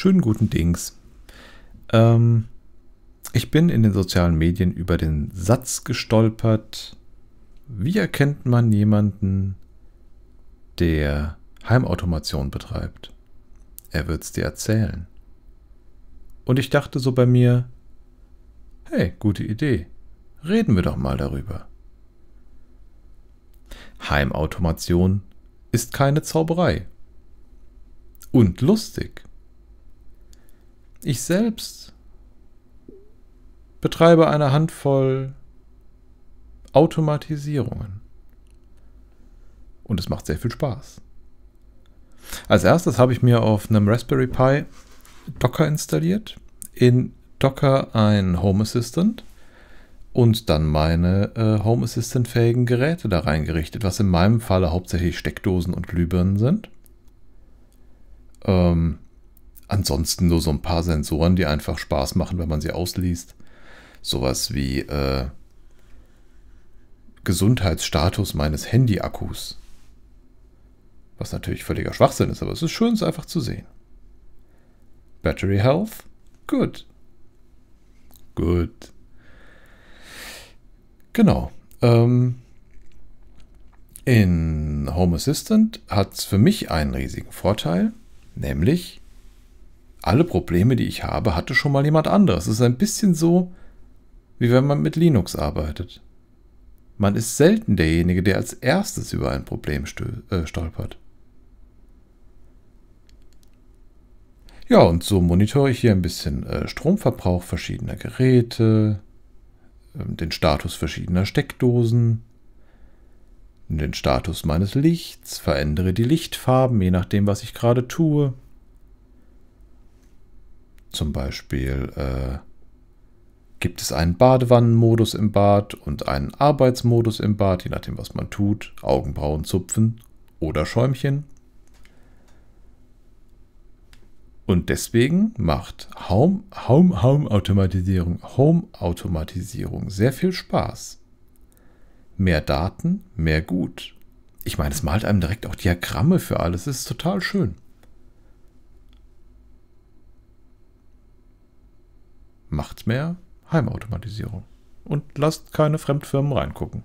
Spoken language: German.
schönen guten Dings. Ähm, ich bin in den sozialen Medien über den Satz gestolpert. Wie erkennt man jemanden, der Heimautomation betreibt? Er wird es dir erzählen. Und ich dachte so bei mir, hey, gute Idee. Reden wir doch mal darüber. Heimautomation ist keine Zauberei. Und lustig. Ich selbst betreibe eine Handvoll Automatisierungen. Und es macht sehr viel Spaß. Als erstes habe ich mir auf einem Raspberry Pi Docker installiert, in Docker ein Home Assistant und dann meine äh, Home Assistant-fähigen Geräte da reingerichtet, was in meinem Falle hauptsächlich Steckdosen und Glühbirnen sind. Ähm, Ansonsten nur so ein paar Sensoren, die einfach Spaß machen, wenn man sie ausliest. Sowas wie äh, Gesundheitsstatus meines Handy-Akkus. Was natürlich völliger Schwachsinn ist, aber es ist schön, es einfach zu sehen. Battery Health? Good. Good. Genau. Ähm, in Home Assistant hat es für mich einen riesigen Vorteil, nämlich alle Probleme, die ich habe, hatte schon mal jemand anderes. Es ist ein bisschen so, wie wenn man mit Linux arbeitet. Man ist selten derjenige, der als erstes über ein Problem äh, stolpert. Ja, und so monitore ich hier ein bisschen äh, Stromverbrauch verschiedener Geräte, ähm, den Status verschiedener Steckdosen, den Status meines Lichts, verändere die Lichtfarben, je nachdem, was ich gerade tue zum Beispiel äh, gibt es einen Badewannenmodus im Bad und einen Arbeitsmodus im Bad, je nachdem, was man tut. Augenbrauen zupfen oder Schäumchen. Und deswegen macht Home, Home, Home Automatisierung, Home Automatisierung sehr viel Spaß. Mehr Daten, mehr gut. Ich meine, es malt einem direkt auch Diagramme für alles. Es ist total schön. macht mehr Heimautomatisierung und lasst keine Fremdfirmen reingucken.